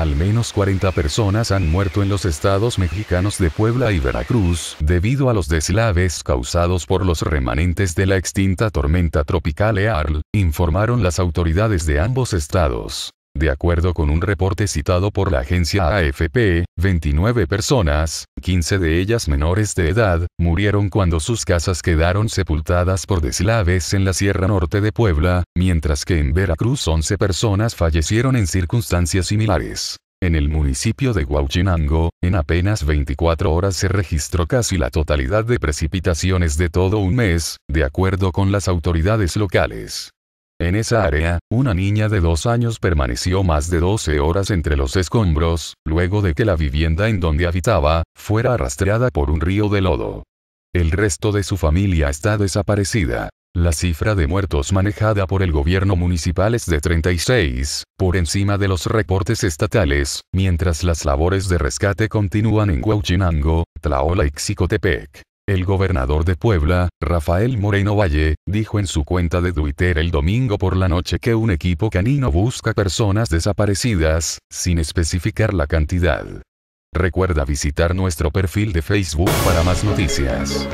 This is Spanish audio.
Al menos 40 personas han muerto en los estados mexicanos de Puebla y Veracruz, debido a los deslaves causados por los remanentes de la extinta tormenta tropical Earl, informaron las autoridades de ambos estados. De acuerdo con un reporte citado por la agencia AFP, 29 personas, 15 de ellas menores de edad, murieron cuando sus casas quedaron sepultadas por deslaves en la Sierra Norte de Puebla, mientras que en Veracruz 11 personas fallecieron en circunstancias similares. En el municipio de Huauchinango, en apenas 24 horas se registró casi la totalidad de precipitaciones de todo un mes, de acuerdo con las autoridades locales. En esa área, una niña de dos años permaneció más de 12 horas entre los escombros, luego de que la vivienda en donde habitaba, fuera arrastrada por un río de lodo. El resto de su familia está desaparecida. La cifra de muertos manejada por el gobierno municipal es de 36, por encima de los reportes estatales, mientras las labores de rescate continúan en Huachinango, Tlaola y Xicotepec. El gobernador de Puebla, Rafael Moreno Valle, dijo en su cuenta de Twitter el domingo por la noche que un equipo canino busca personas desaparecidas, sin especificar la cantidad. Recuerda visitar nuestro perfil de Facebook para más noticias.